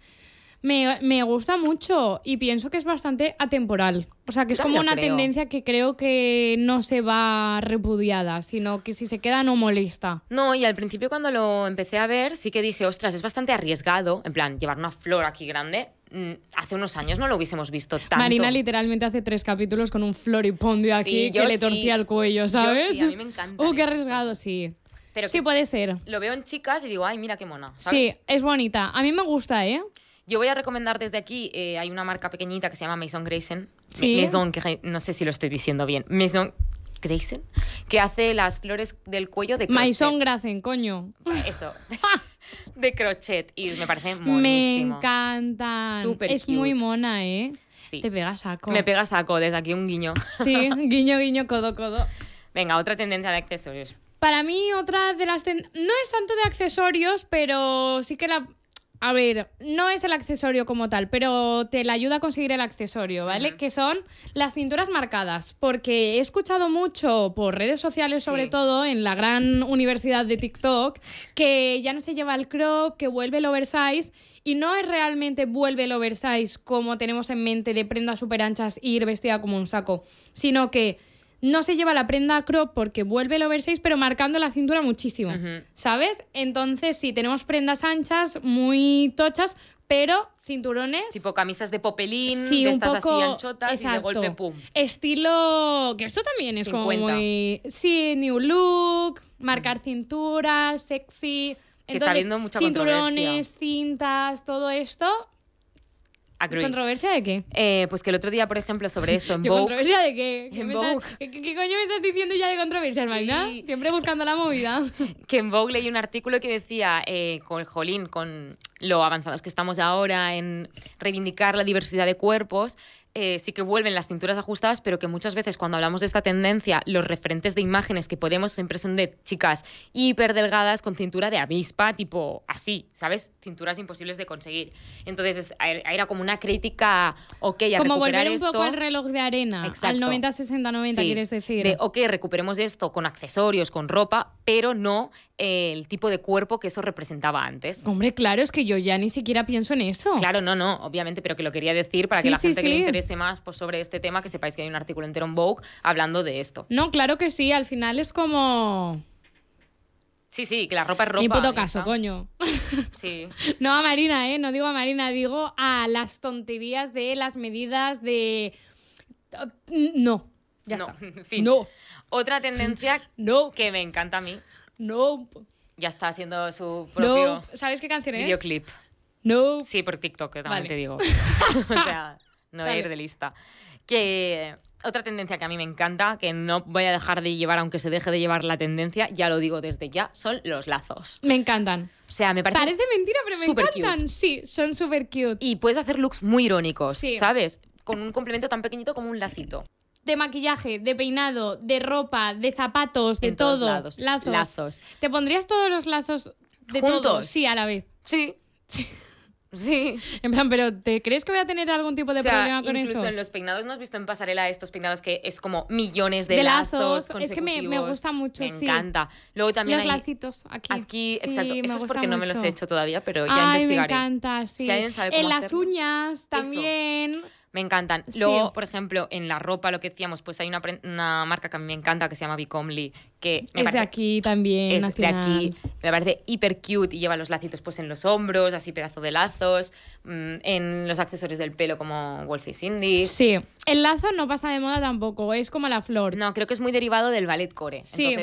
Me, gusta mucho y pienso que es bastante atemporal. O sea, que es como una tendencia que creo que no se va repudiada, sino que si se queda no molesta. No, y al principio cuando lo empecé a ver, sí que dije, ostras, es bastante arriesgado, en plan, llevar una flor aquí grande. Mm, hace unos años no lo hubiésemos visto tanto. Marina literalmente hace tres capítulos con un floripondio aquí que le torcía el cuello, ¿sabes? sí, a mí me encanta. Uh, qué arriesgado, sí. Pero sí, puede ser. Lo veo en chicas y digo, ay, mira qué mona. ¿sabes? Sí, es bonita. A mí me gusta, ¿eh? Yo voy a recomendar desde aquí, eh, hay una marca pequeñita que se llama Maison Grayson. Maison, que no sé si lo estoy diciendo bien. Maison Grayson, que hace las flores del cuello de crochet. Maison Grayson, coño. Eso. de crochet. Y me parece Me encanta. Súper Es muy mona, ¿eh? Sí. Te pega saco. Me pega saco, desde aquí un guiño. Sí, guiño, guiño, codo, codo. Venga, otra tendencia de accesorios. Para mí, otra de las... No es tanto de accesorios, pero sí que la a ver, no es el accesorio como tal, pero te la ayuda a conseguir el accesorio, ¿vale? Que son las cinturas marcadas, porque he escuchado mucho por redes sociales, sobre todo en la gran universidad de TikTok, que ya no se lleva el crop, que vuelve el oversize. Y no es realmente vuelve el oversize como tenemos en mente de prendas súper anchas y ir vestida como un saco, sino que no se lleva la prenda crop porque vuelve el oversize, pero marcando la cintura muchísimo, ¿sabes? Entonces, sí, tenemos prendas anchas, muy tochas, pero cinturones. Tipo camisas de popelín, de estas así anchotas y de golpe pum. Estilo. que esto también es como muy. Sí, new look, marcar cinturas, sexy. Entonces, está mucha cinturones, cintas, todo esto ¿Controversia de qué? Eh, pues que el otro día, por ejemplo, sobre esto en Vogue... ¿Controversia de qué? ¿Qué, en Vogue? ¿qué, coño me estás diciendo ya de controversia, Magda? Siempre buscando la movida. que en Vogue leí un artículo que decía, eh, con Jolín, con lo avanzados que estamos ahora en reivindicar la diversidad de cuerpos, eh, sí que vuelven las cinturas ajustadas, pero que muchas veces cuando hablamos de esta tendencia, los referentes de imágenes que podemos siempre son de chicas hiper delgadas con cintura de avispa, tipo así, ¿sabes? Cinturas imposibles de conseguir. Entonces, era como una crítica, ok, a Como volver un poco al reloj de arena, al 90, 60, 90, quieres decir. ok, recuperemos esto con accesorios, con ropa, pero no eh, el tipo de cuerpo que eso representaba antes. Hombre, claro, es que yo ya ni siquiera pienso en eso. Claro, no, no, obviamente, pero que lo quería decir para que la gente que le interese más pues, sobre este tema, que sepáis que hay un artículo entero en Vogue hablando de esto. No, claro que sí, al final es como... Sí, sí, que la ropa es ropa. Ni puto caso, coño. Sí. no a Marina, ¿eh? No digo a Marina, digo a las tonterías de las medidas de... No, ya no, está. No. Otra tendencia no. que me encanta a mí. No. Ya está haciendo su propio... ¿Sabes qué canción es? Videoclip. No. Sí, por TikTok, también te digo. o sea no voy a ir de lista. Que otra tendencia que a mí me encanta, que no voy a dejar de llevar, aunque se deje de llevar la tendencia, ya lo digo desde ya, son los lazos. Me encantan. O sea, me parece. mentira, pero me encantan. Sí, son súper cute. Y puedes hacer looks muy irónicos, ¿sabes? Con un complemento tan pequeñito como un lacito. De maquillaje, de peinado, de ropa, de zapatos, de todo. Todos lados. Lazos. lazos. ¿Te pondrías todos los lazos de ¿Juntos? Sí, a la vez. Sí. sí. Sí. En plan, pero ¿te crees que voy a tener algún tipo de problema con eso? Incluso en los peinados, ¿no has visto en pasarela estos peinados que es como millones de, de lazos, Es que me, me gusta mucho, me encanta. Luego también los lacitos aquí. Aquí, exacto. Eso es porque no me los he hecho todavía, pero ya Ay, investigaré. me encanta, sí. Si alguien sabe en las uñas también me encantan. Luego, por ejemplo, en la ropa, lo que decíamos, pues hay una, marca que a mí me encanta que se llama Bicomly, que es de aquí también. Es de aquí. Me parece hiper cute y lleva los lacitos pues en los hombros, así pedazo de lazos, mm, en los accesorios del pelo como Wolfie Cindy. Sí, el lazo no pasa de moda tampoco, es como la flor. No, creo que es muy derivado del ballet core. Sí.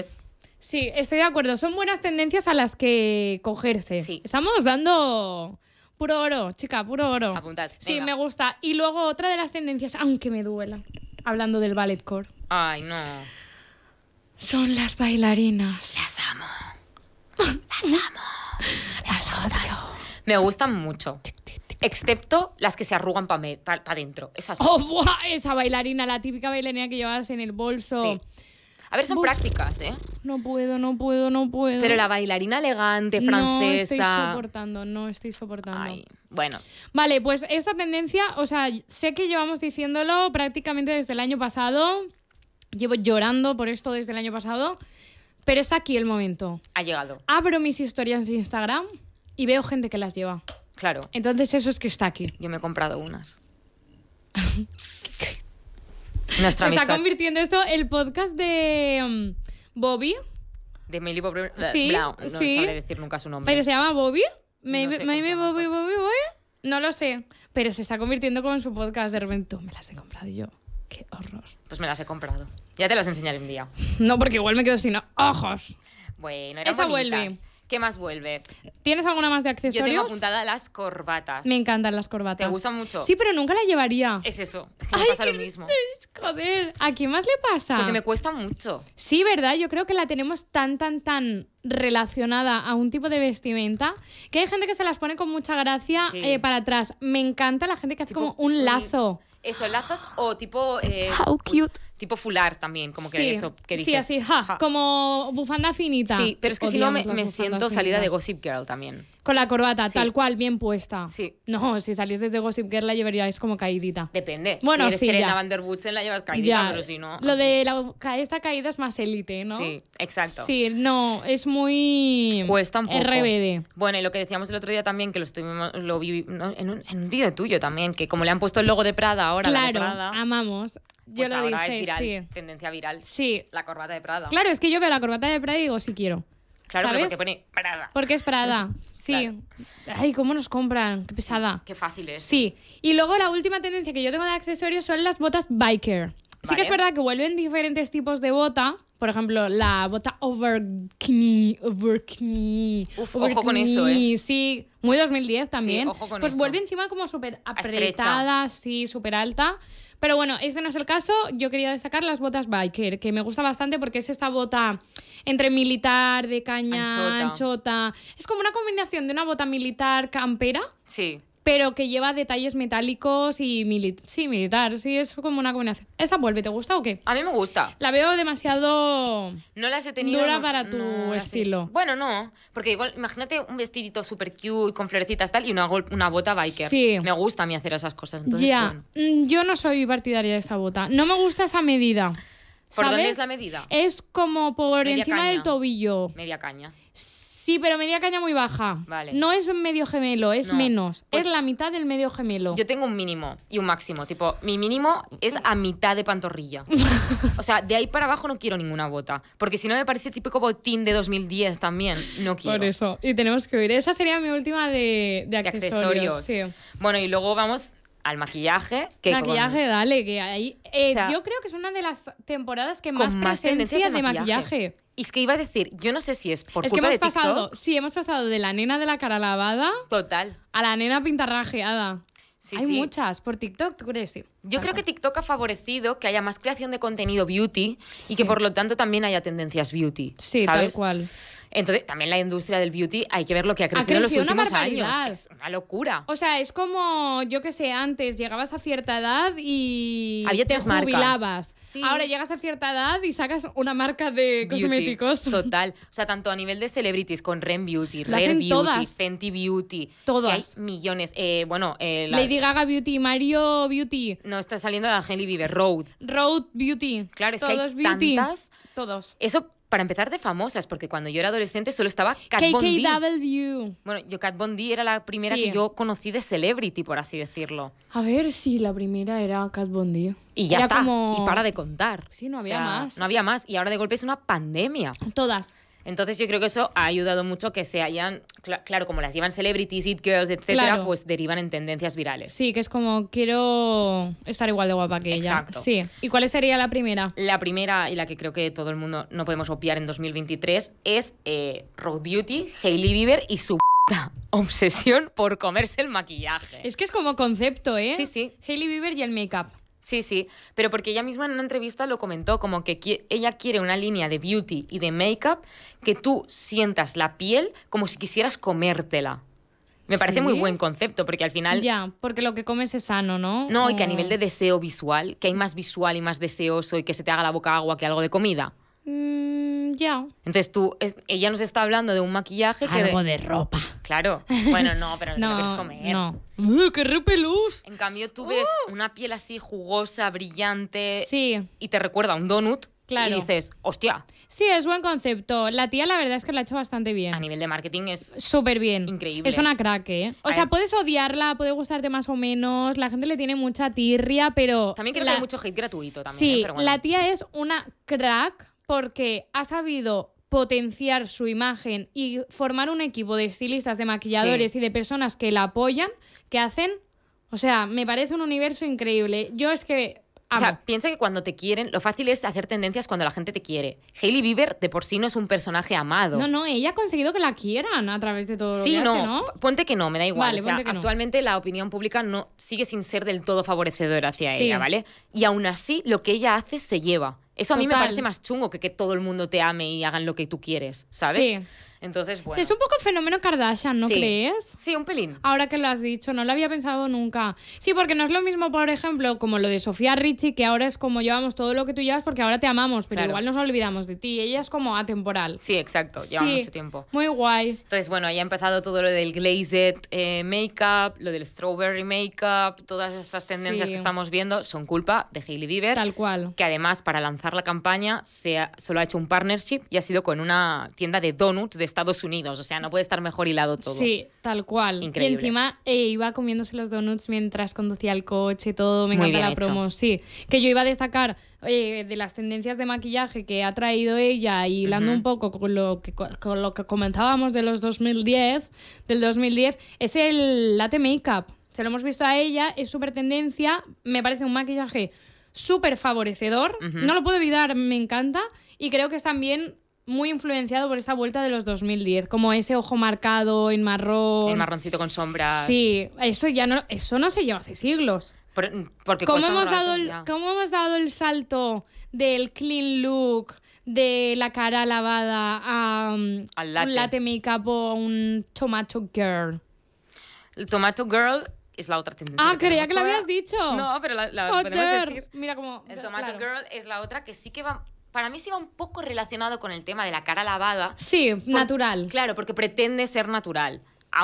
Sí, estoy de acuerdo. Son buenas tendencias a las que cogerse. Estamos dando Puro oro, chica, puro oro. Apuntad. Sí, me gusta. Y luego otra de las tendencias, aunque me duela, hablando del ballet core. Ay, no. son las bailarinas. Las amo. Las amo. Las odio. Me gustan mucho. Excepto las que se arrugan para adentro. Esas. Oh, esa bailarina, la típica bailarina que llevas en el bolso. Sí. A ver, son prácticas, ¿eh? No puedo, no puedo, no puedo. Pero la bailarina elegante, francesa. No estoy soportando, no estoy soportando. Ay, bueno. Vale, pues esta tendencia, o sea, sé que llevamos diciéndolo prácticamente desde el año pasado. Llevo llorando por esto desde el año pasado. Pero está aquí el momento. Ha llegado. Abro mis historias de Instagram y veo gente que las lleva. Claro. Entonces eso es que está aquí. Yo me he comprado unas. Se está convirtiendo esto el podcast de mm, Bobby. De Millie Bobby eh, sí, No sí. decir nunca su nombre. ¿Pero se llama Bobby? ¿Maybe, no Bobby, No lo sé. Pero se está convirtiendo como en su podcast. De repente, oh, me las he comprado yo. Qué horror. Pues me las he comprado. Ya te las enseñaré un día. No, porque igual me quedo sin ojos. Bueno, era Esa vuelve. ¿Qué más vuelve? ¿Tienes alguna más de accesorios? Yo tengo apuntada las corbatas. Me encantan las corbatas. ¿Te gustan mucho? Sí, pero nunca la llevaría. Es eso, es que me pasa lo mismo. es, joder, ¿a qué más le pasa? Porque me cuesta mucho. Sí, ¿verdad? Yo creo que la tenemos tan, tan, tan relacionada a un tipo de vestimenta que hay gente que se las pone con mucha gracia eh, para atrás. Me encanta la gente que hace como un lazo. Eso, lazos o tipo... Eh, How cute tipo fular también, como que eso que dices. Sí, así, ja, como bufanda finita. Sí, pero es que si no me, siento salida de Gossip Girl también. Con la corbata, tal cual, bien puesta. Sí. No, si salieses de Gossip Girl la llevaríais como caídita. Depende. Bueno, si eres Serena Van la llevas caídita, pero si no... Lo de la, esta caída es más élite, ¿no? Sí, exacto. Sí, no, es muy... Cuesta un RBD. Bueno, y lo que decíamos el otro día también, que lo, estuvimos, lo vi en un, vídeo tuyo también, que como le han puesto el logo de Prada ahora, claro, la de Prada... amamos. Yo pues lo dije, tendencia viral. Sí. La corbata de Prada. Claro, es que yo veo la corbata de Prada y digo, si quiero. Claro, ¿sabes? pero porque pone Prada. Porque es Prada, sí. Ay, cómo nos compran, qué pesada. Qué fácil es. Sí. Y luego la última tendencia que yo tengo de accesorios son las botas biker. Sí que es verdad que vuelven diferentes tipos de bota. Por ejemplo, la bota over knee, over ojo con eso, ¿eh? Sí, muy 2010 también. pues vuelve encima como súper apretada, sí, súper alta. Pero bueno, este no es el caso. Yo quería destacar las botas biker, que me gusta bastante porque es esta bota entre militar, de caña, anchota. Es como una combinación de una bota militar campera. Sí pero que lleva detalles metálicos y milit sí, militar. Sí, es como una combinación. ¿Esa vuelve? ¿Te gusta o qué? A mí me gusta. La veo demasiado. No las he tenido. Dura para tu estilo. Bueno, no. Porque igual, imagínate un vestidito super cute con florecitas tal y una, una bota biker. Sí. Me gusta a mí hacer esas cosas. ya. Mm, yo no soy partidaria de esa bota. No me gusta esa medida. ¿Por dónde es la medida? Es como por encima del tobillo. Media caña. Sí Sí, pero media caña muy baja. Vale. No es un medio gemelo, es menos. es pues la mitad del medio gemelo. Yo tengo un mínimo y un máximo. Tipo, mi mínimo es a mitad de pantorrilla. O sea, de ahí para abajo no quiero ninguna bota. Porque si no me parece típico botín de 2010 también. No quiero. Por eso. Y tenemos que oír. Esa sería mi última de, de accesorios. Bueno, y luego vamos al maquillaje. Que maquillaje, dale, que ahí. Eh, yo creo que es una de las temporadas que más, presencia de, maquillaje. Y es que iba a decir, yo no sé si es por es que hemos pasado, Sí, hemos pasado de la nena de la cara lavada. Total. A la nena pintarrajeada. Sí, Hay muchas por TikTok, ¿tú crees? Sí. Yo creo que TikTok ha favorecido que haya más creación de contenido beauty y que por lo tanto también haya tendencias beauty. Sí, ¿sabes? tal cual. Entonces, también la industria del beauty hay que ver lo que ha crecido, en los últimos años. Es una locura. O sea, es como, yo qué sé, antes llegabas a cierta edad y Había te jubilabas. Ahora llegas a cierta edad y sacas una marca de cosméticos. Total. O sea, tanto a nivel de celebrities con Ren Beauty, Rare Beauty, Fenty Beauty. Todas. hay millones. Eh, bueno, eh, Lady Gaga Beauty, Mario Beauty. No, está saliendo la y vive. Road. Road Beauty. Claro, es que hay tantas. Todos. Eso para empezar, de famosas, porque cuando yo era adolescente solo estaba Kat KKW. Von D. Bueno, yo Kat Von era la primera que yo conocí de celebrity, por así decirlo. A ver si la primera era Cat Von D. Y ya está, y para de contar. Sí, no había más. No había más, y ahora de golpe es una pandemia. Todas. Entonces yo creo que eso ha ayudado mucho que se hayan, claro, como las llevan celebrities, it girls, etcétera, pues derivan en tendencias virales. Sí, que es como quiero estar igual de guapa que ella. Sí. ¿Y cuál sería la primera? La primera y la que creo que todo el mundo no podemos opiar en 2023 es eh, Beauty, Hailey Bieber y su obsesión por comerse el maquillaje. Es que es como concepto, ¿eh? Sí, sí. Hailey Bieber y el make-up. Sí, sí, pero porque ella misma en una entrevista lo comentó, como que ella quiere una línea de beauty y de make-up que tú sientas la piel como si quisieras comértela. Me parece muy buen concepto, porque al final... Ya, porque lo que comes es sano, ¿no? No, y que a nivel de deseo visual, que hay más visual y más deseoso y que se te haga la boca agua que algo de comida. Mm, ya. Entonces tú, ella nos está hablando de un maquillaje que... Algo de ropa. Claro. Bueno, no, pero no, te lo quieres comer. No. Uy, ¡Qué repeluz En cambio tú ves ¡Oh! una piel así jugosa, brillante... Sí. Y te recuerda a un donut. Claro. Y dices, hostia. Sí, es buen concepto. La tía la verdad es que la ha hecho bastante bien. A nivel de marketing es... Súper bien. Increíble. Es una crack, ¿eh? O sea, puedes odiarla, puede gustarte más o menos, la gente le tiene mucha tirria, pero... También creo que mucho hate gratuito también. Sí, ¿eh? la tía es una crack porque ha sabido potenciar su imagen y formar un equipo de estilistas, de maquilladores y de personas que la apoyan, que hacen, o sea, me parece un universo increíble. Yo es que o sea, piensa que cuando te quieren, lo fácil es hacer tendencias cuando la gente te quiere. Hailey Bieber de por sí no es un personaje amado. No, no, ella ha conseguido que la quieran a través de todo lo sí, no, hace, ¿no? Ponte que no, me da igual. actualmente la opinión pública no sigue sin ser del todo favorecedora hacia ella, ¿vale? Y aún así, lo que ella hace se lleva. Eso a mí me parece más chungo que que todo el mundo te ame y hagan lo que tú quieres, ¿sabes? Sí. Entonces, bueno. es un poco el fenómeno Kardashian, ¿no crees? Sí, un pelín. Ahora que lo has dicho, no lo había pensado nunca. Sí, porque no es lo mismo, por ejemplo, como lo de Sofía Richie, que ahora es como llevamos todo lo que tú llevas porque ahora te amamos, pero igual nos olvidamos de ti. Ella es como atemporal. Sí, exacto, lleva mucho tiempo. Muy guay. Entonces, bueno, ya ha empezado todo lo del glazed eh, makeup, lo del strawberry makeup, todas estas tendencias que estamos viendo son culpa de Hailey Bieber. Tal cual. Que además, para lanzar la campaña se, ha, solo ha hecho un partnership y ha sido con una tienda de donuts de Estados Unidos. O sea, no puede estar mejor hilado todo. Sí, tal cual. Increíble. Y encima eh, iba comiéndose los donuts mientras conducía el coche, y todo. Me encanta la promo. Sí, que yo iba a destacar eh, de las tendencias de maquillaje que ha traído ella y hablando un poco con lo, que, con lo que comentábamos de los 2010, del 2010, es el latte makeup. Se lo hemos visto a ella, es súper tendencia. Me parece un maquillaje súper favorecedor. No lo puedo olvidar, me encanta. Y creo que es también muy influenciado por esa vuelta de los 2010, como ese ojo marcado en marrón. El marroncito con sombras. Sí, eso ya no, eso no se lleva hace siglos. porque ¿Cómo hemos, dado el, ¿Cómo hemos dado el salto del clean look, de la cara lavada a um, Al latte. un make o un tomato girl? El tomato girl es la otra tendencia. Ah, que creía que lo habías dicho. No, pero la, la podemos decir. Mira como... El Tomato Girl es la otra que sí que va... Para mí sí va un poco relacionado con el tema de la cara lavada. Sí, natural. Claro, porque pretende ser natural.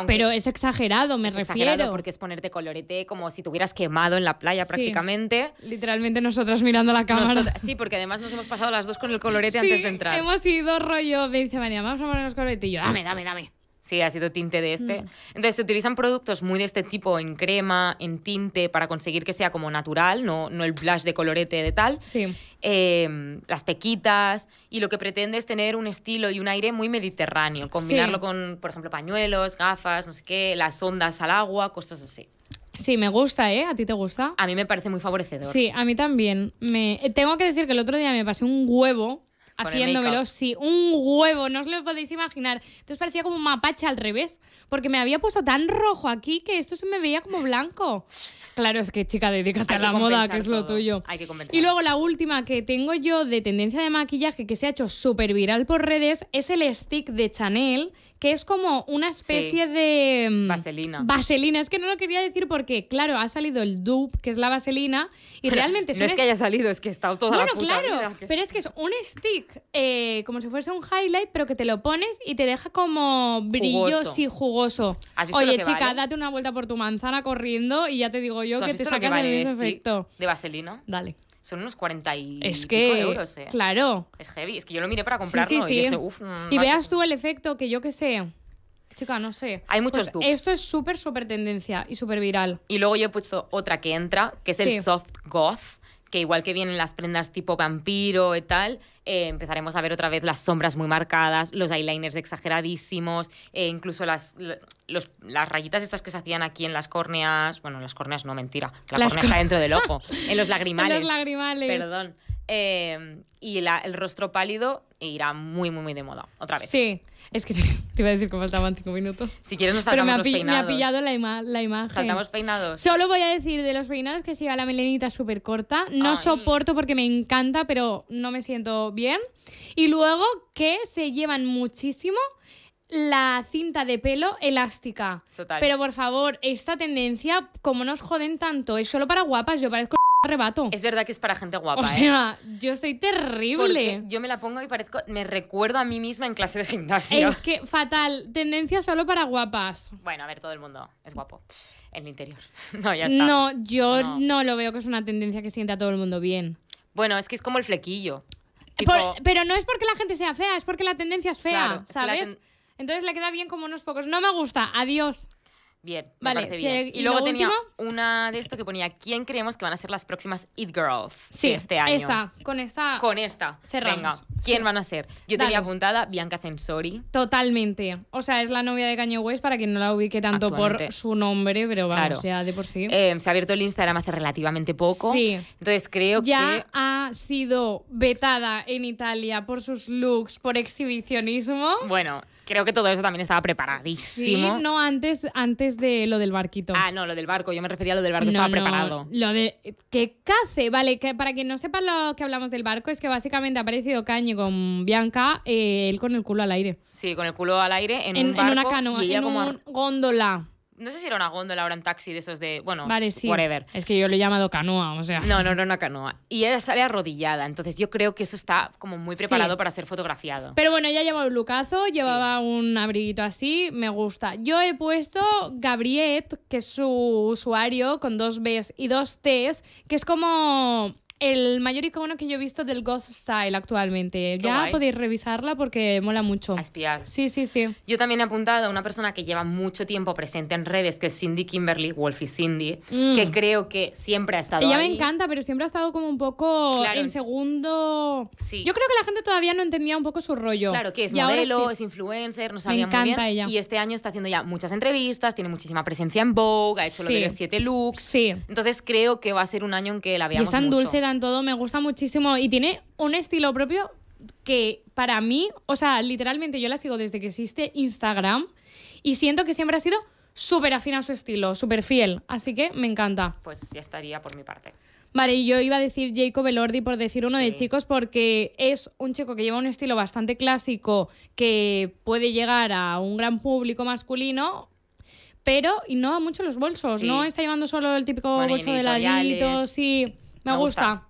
pero es exagerado, me refiero. Exagerado porque es ponerte colorete como si te hubieras quemado en la playa prácticamente. Literalmente nosotras mirando la cámara. sí, porque además nos hemos pasado las dos con el colorete antes de entrar. Hemos ido rollo, dice María, vamos a ponernos colorete y yo, dame, dame, dame. Sí, ha sido tinte de este. Mm. Entonces se utilizan productos muy de este tipo en crema, en tinte, para conseguir que sea como natural, no, no el blush de colorete de tal. Sí. Em, las pequitas. Y lo que pretende es tener un estilo y un aire muy mediterráneo. Combinarlo con, por ejemplo, pañuelos, gafas, no sé qué, las ondas al agua, cosas así. Sí, me gusta, ¿eh? ¿A ti te gusta? A mí me parece muy favorecedor. Sí, a mí también. Me... Eh, tengo que decir que el otro día me pasé un huevo haciéndomelo, sí, un huevo, no os lo podéis imaginar. Entonces parecía como un mapache al revés, porque me había puesto tan rojo aquí que esto se me veía como blanco. Claro, es que chica, dedícate a la moda, que es lo tuyo. Hay que Y luego la última que tengo yo de tendencia de maquillaje que se ha hecho súper viral por redes es el stick de Chanel, que es como una especie de... Mm, vaselina. Vaselina, es que no lo quería decir porque, claro, ha salido el dupe, que es la vaselina, y realmente... Es no es que haya salido, es que está estado toda la claro, pero es que es un stick eh, como si fuese un highlight, pero que te lo pones y te deja como brilloso y jugoso. Oye, chica, date una vuelta por tu manzana corriendo y ya te digo yo que te saca el mismo efecto. ¿De vaselina? Dale. Son unos 40 y es que, eh. Claro. Es heavy. Es que yo lo miré para comprarlo y mm, veas tú el efecto que yo que sé. Chica, no sé. Hay muchos pues Esto es súper, súper tendencia y súper viral. Y luego yo he puesto otra que entra, que es el soft goth que igual que vienen las prendas tipo vampiro y tal, eh, empezaremos a ver otra vez las sombras muy marcadas, los eyeliners exageradísimos, eh, incluso las, las rayitas estas que se hacían aquí en las córneas, bueno, en las córneas no, mentira, la córnea está dentro del ojo, en los lagrimales. en los lagrimales. Perdón. Em, y el rostro pálido irá muy, muy, muy de moda, otra vez. Sí, es que te, iba a decir que faltaban cinco minutos. Si quieres nos saltamos Pero me ha, los peinados. Me ha pillado la, imagen. Saltamos peinados. Solo voy a decir de los peinados que si va la melenita súper corta. No soporto porque me encanta, pero no me siento bien. Y luego que se llevan muchísimo la cinta de pelo elástica. Total. Pero por favor, esta tendencia, como nos joden tanto, es solo para guapas, yo parezco arrebato. Es verdad que es para gente guapa, O ¿eh? sea, yo soy terrible. yo me la pongo y parezco, me recuerdo a mí misma en clase de gimnasio. Es que fatal, tendencia solo para guapas. Bueno, a ver, todo el mundo es guapo. En el interior. No, ya está. No, yo no. no lo veo que es una tendencia que sienta a todo el mundo bien. Bueno, es que es como el flequillo pero no es porque la gente sea fea, es porque la tendencia es fea, ¿sabes? Entonces le queda bien como unos pocos. No me gusta, adiós. Bien, vale, y, luego tenía una de esto que ponía ¿Quién creemos que van a ser las próximas It Girls de este año? Esta, con esta. Con esta. Cerramos. Venga, ¿quién van a ser? Yo tenía apuntada Bianca Censori. Totalmente. O sea, es la novia de Kanye West para quien no la ubique tanto por su nombre, pero vamos, claro. ya de por sí. Eh, se ha abierto el Instagram hace relativamente poco. Sí. Entonces creo que. Ya ha sido vetada en Italia por sus looks, por exhibicionismo. Bueno, creo que todo eso también estaba preparadísimo. Sí, no, antes, antes de lo del barquito. Ah, no, lo del barco. Yo me refería a lo del barco, estaba preparado. Lo de. ¿Qué cace? Vale, que para quien no sepa lo que hablamos del barco, es que básicamente ha aparecido Cañi con Bianca, eh, él con el culo al aire. Sí, con el culo al aire en, un barco. En una canoa, y en como... un góndola. No sé si era una góndola o era un taxi de esos de. Bueno, vale, sí. whatever. Es que yo le he llamado canoa, o sea. No, no, no, una canoa. Y ella sale arrodillada. Entonces yo creo que eso está como muy preparado para ser fotografiado. Pero bueno, ella llevaba un lucazo, llevaba un abriguito así. Me gusta. Yo he puesto Gabriel, que es su usuario con dos Bs y dos Ts, que es como el mayor icono que yo he visto del Ghost Style actualmente. ya podéis revisarla porque mola mucho. A espiar. Sí, sí, sí. Yo también he apuntado a una persona que lleva mucho tiempo presente en redes, que es Cindy Kimberly, Wolfie Cindy, mm. que creo que siempre ha estado Ella me encanta, pero siempre ha estado como un poco en segundo... Sí. Yo creo que la gente todavía no entendía un poco su rollo. Claro, que es modelo, es influencer, no sabía me encanta Ella. Y este año está haciendo ya muchas entrevistas, tiene muchísima presencia en Vogue, ha hecho lo de los siete looks. Sí. Entonces creo que va a ser un año en que la veamos tan mucho. dulce en todo, me gusta muchísimo y tiene un estilo propio que para mí, o sea, literalmente yo la sigo desde que existe Instagram y siento que siempre ha sido súper afín a su estilo, súper fiel, así que me encanta. Pues ya estaría por mi parte. Vale, yo iba a decir Jacob Elordi por decir uno de chicos porque es un chico que lleva un estilo bastante clásico que puede llegar a un gran público masculino, pero innova mucho los bolsos, no está llevando solo el típico bolso de todo, y... Me, gusta.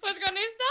pues con esto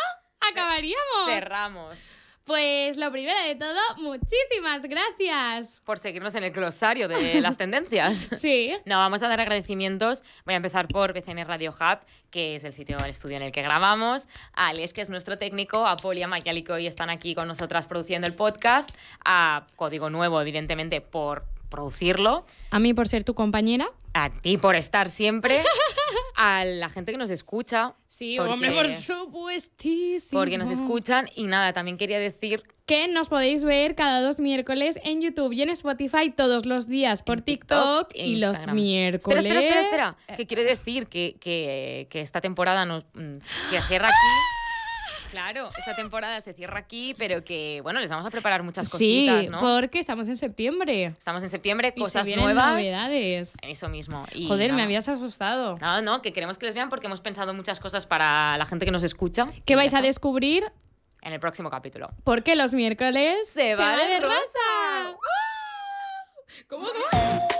acabaríamos. Cerramos. Pues lo primero de todo, muchísimas gracias. Por seguirnos en el glosario de las tendencias. sí. No, vamos a dar agradecimientos. Voy a empezar por BCN Radio Hub, que es el sitio, del estudio en el que grabamos. A Alex, que es nuestro técnico. A Polia a Maquiali, que hoy están aquí con nosotras produciendo el podcast. A Código Nuevo, evidentemente, por producirlo. A mí por ser tu compañera a ti por estar siempre, a la gente que nos escucha. Sí, hombre, por supuestísimo. Porque nos escuchan y nada, también quería decir que nos podéis ver cada dos miércoles en YouTube y en Spotify todos los días por TikTok, e y los miércoles. Espera, espera, espera, espera. ¿Qué quiere decir? Que, que, que esta temporada nos, mm, que cierra aquí. ¡Ah! Claro, esta temporada se cierra aquí, pero que, bueno, les vamos a preparar muchas cositas, sí, porque estamos en septiembre. Estamos en septiembre, cosas nuevas. novedades. Eso mismo. Joder, me habías asustado. No, no, que queremos que les vean porque hemos pensado muchas cosas para la gente que nos escucha. ¿Qué vais a descubrir? En el próximo capítulo. Porque los miércoles se, va, de rosa. rosa. ¿Cómo, cómo?